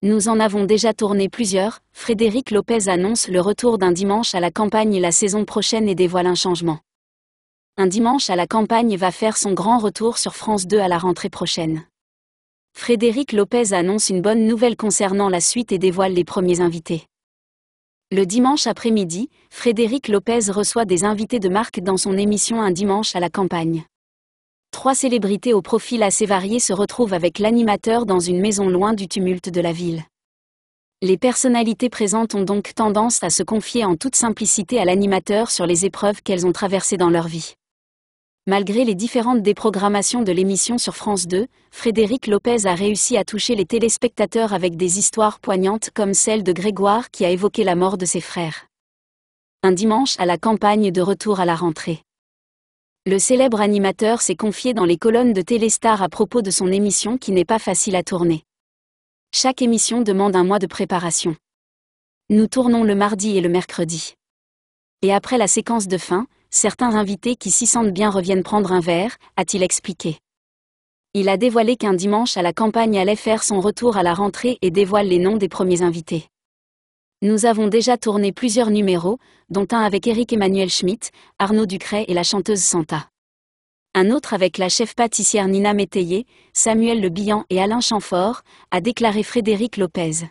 Nous en avons déjà tourné plusieurs, Frédéric Lopez annonce le retour d'un dimanche à la campagne la saison prochaine et dévoile un changement. Un dimanche à la campagne va faire son grand retour sur France 2 à la rentrée prochaine. Frédéric Lopez annonce une bonne nouvelle concernant la suite et dévoile les premiers invités. Le dimanche après-midi, Frédéric Lopez reçoit des invités de marque dans son émission Un dimanche à la campagne. Trois célébrités au profil assez varié se retrouvent avec l'animateur dans une maison loin du tumulte de la ville. Les personnalités présentes ont donc tendance à se confier en toute simplicité à l'animateur sur les épreuves qu'elles ont traversées dans leur vie. Malgré les différentes déprogrammations de l'émission sur France 2, Frédéric Lopez a réussi à toucher les téléspectateurs avec des histoires poignantes comme celle de Grégoire qui a évoqué la mort de ses frères. Un dimanche à la campagne de retour à la rentrée. Le célèbre animateur s'est confié dans les colonnes de Téléstar à propos de son émission qui n'est pas facile à tourner. Chaque émission demande un mois de préparation. Nous tournons le mardi et le mercredi. Et après la séquence de fin, certains invités qui s'y sentent bien reviennent prendre un verre, a-t-il expliqué. Il a dévoilé qu'un dimanche à la campagne allait faire son retour à la rentrée et dévoile les noms des premiers invités. Nous avons déjà tourné plusieurs numéros, dont un avec éric Emmanuel Schmitt, Arnaud Ducret et la chanteuse Santa. Un autre avec la chef pâtissière Nina Métayer, Samuel Le et Alain Chamfort, a déclaré Frédéric Lopez.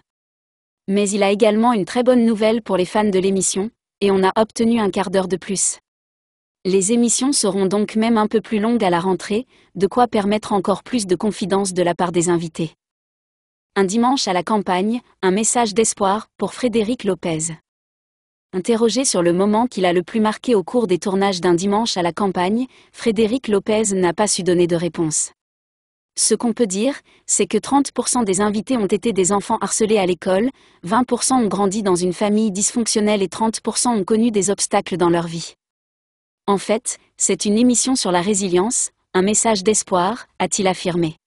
Mais il a également une très bonne nouvelle pour les fans de l'émission, et on a obtenu un quart d'heure de plus. Les émissions seront donc même un peu plus longues à la rentrée, de quoi permettre encore plus de confidence de la part des invités. Un dimanche à la campagne, un message d'espoir pour Frédéric Lopez. Interrogé sur le moment qu'il a le plus marqué au cours des tournages d'un dimanche à la campagne, Frédéric Lopez n'a pas su donner de réponse. Ce qu'on peut dire, c'est que 30% des invités ont été des enfants harcelés à l'école, 20% ont grandi dans une famille dysfonctionnelle et 30% ont connu des obstacles dans leur vie. En fait, c'est une émission sur la résilience, un message d'espoir, a-t-il affirmé.